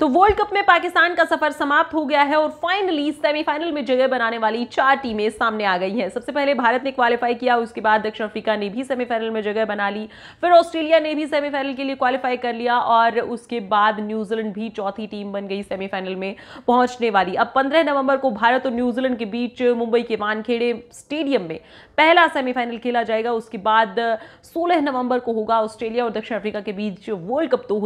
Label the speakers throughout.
Speaker 1: तो world cup में पाकिस्तान का सफर समाप्त हो गया है और फाइनली सेमीफाइनल में जगह बनाने वाली चार टीमें सामने आ गई हैं सबसे पहले भारत ने क्वालिफाई किया उसके बाद दक्षिण अफ्रीका ने भी सेमीफाइनल में जगह बना ली फिर ऑस्ट्रेलिया ने भी सेमीफाइनल के लिए क्वालिफाई कर लिया और उसके बाद न्यूजीलैंड भी चौथी टीम बन गई सेमीफाइनल में पहुंचने वाली अब पंद्रह नवंबर को भारत और न्यूजीलैंड के बीच मुंबई के वानखेड़े स्टेडियम में पहला सेमीफाइनल खेला जाएगा उसके बाद सोलह नवंबर को होगा ऑस्ट्रेलिया और दक्षिण अफ्रीका के बीच वर्ल्ड कप दो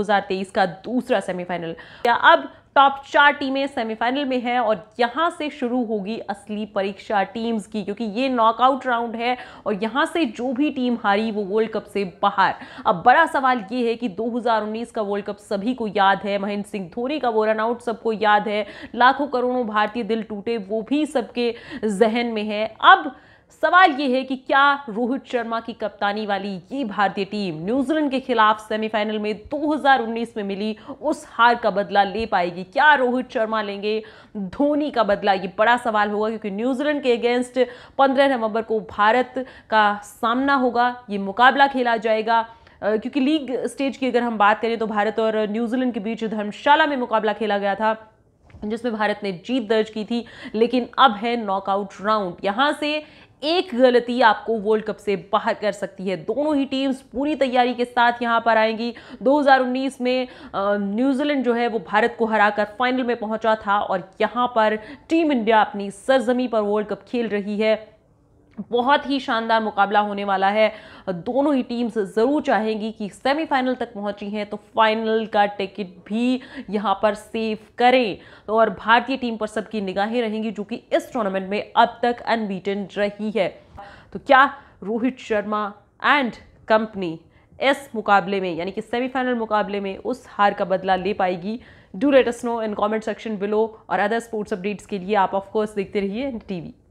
Speaker 1: का दूसरा सेमीफाइनल या अब टॉप चार टीमें सेमीफाइनल में हैं और यहाँ से शुरू होगी असली परीक्षा टीम्स की क्योंकि ये नॉकआउट राउंड है और यहाँ से जो भी टीम हारी वो वर्ल्ड कप से बाहर अब बड़ा सवाल ये है कि 2019 का वर्ल्ड कप सभी को याद है महेंद्र सिंह धोनी का वो रनआउट सबको याद है लाखों करोड़ों भारतीय दिल टूटे वो भी सबके जहन में है अब सवाल ये है कि क्या रोहित शर्मा की कप्तानी वाली ये भारतीय टीम न्यूजीलैंड के खिलाफ सेमीफाइनल में 2019 में मिली उस हार का बदला ले पाएगी क्या रोहित शर्मा लेंगे धोनी का बदला ये बड़ा सवाल होगा क्योंकि न्यूजीलैंड के अगेंस्ट 15 नवंबर को भारत का सामना होगा ये मुकाबला खेला जाएगा क्योंकि लीग स्टेज की अगर हम बात करें तो भारत और न्यूजीलैंड के बीच धर्मशाला में मुकाबला खेला गया था जिसमें भारत ने जीत दर्ज की थी लेकिन अब है नॉकआउट राउंड यहाँ से एक गलती आपको वर्ल्ड कप से बाहर कर सकती है दोनों ही टीम्स पूरी तैयारी के साथ यहाँ पर आएंगी 2019 में न्यूजीलैंड जो है वो भारत को हराकर फाइनल में पहुंचा था और यहाँ पर टीम इंडिया अपनी सरजमी पर वर्ल्ड कप खेल रही है बहुत ही शानदार मुकाबला होने वाला है दोनों ही टीम्स ज़रूर चाहेंगी कि सेमीफाइनल तक पहुंची हैं तो फाइनल का टिकट भी यहां पर सेव करें तो और भारतीय टीम पर सबकी निगाहें रहेंगी जो कि इस टूर्नामेंट में अब तक अनबीटन रही है तो क्या रोहित शर्मा एंड कंपनी इस मुकाबले में यानी कि सेमीफाइनल मुकाबले में उस हार का बदला ले पाएगी do let us know in comment section below और अदर स्पोर्ट्स अपडेट्स के लिए आप ऑफकोर्स देखते रहिए टीवी